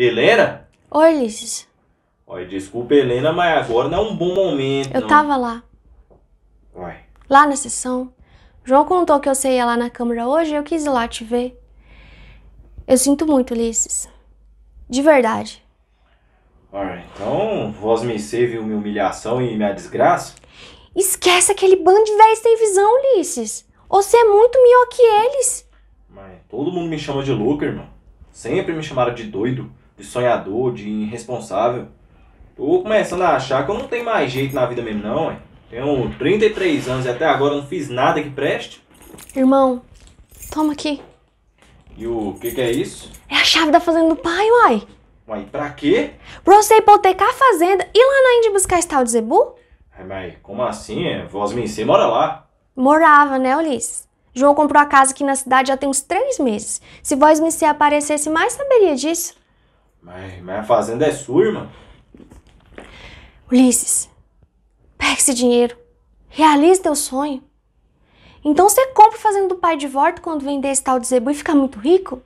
Helena? Oi, Ulisses. Oi, desculpa, Helena, mas agora não é um bom momento. Eu não. tava lá. Oi. Lá na sessão. João contou que você ia lá na câmara hoje e eu quis ir lá te ver. Eu sinto muito, Ulisses. De verdade. Ué, então, vós me serviu minha humilhação e minha desgraça? Esquece aquele bando de velhos sem visão, Ulisses. Você é muito melhor que eles. Mas todo mundo me chama de louco, irmão. Sempre me chamaram de doido de sonhador, de irresponsável. Tô começando a achar que eu não tenho mais jeito na vida mesmo, não, hein? Tenho 33 anos e até agora não fiz nada que preste. Irmão, toma aqui. E o que, que é isso? É a chave da fazenda do pai, uai. Uai, pra quê? Pra você hipotecar a fazenda e lá na Índia buscar esse tal de Zebu? Ai, mas como assim? É? Voz Mincê mora lá. Morava, né, Ulisses? João comprou a casa aqui na cidade já tem uns três meses. Se Voz Mincê aparecesse mais, saberia disso. Mas, mas a fazenda é sua, irmã. Ulisses, pega esse dinheiro. Realize teu sonho. Então você compra fazendo do pai de volta quando vender esse tal de zebu e ficar muito rico?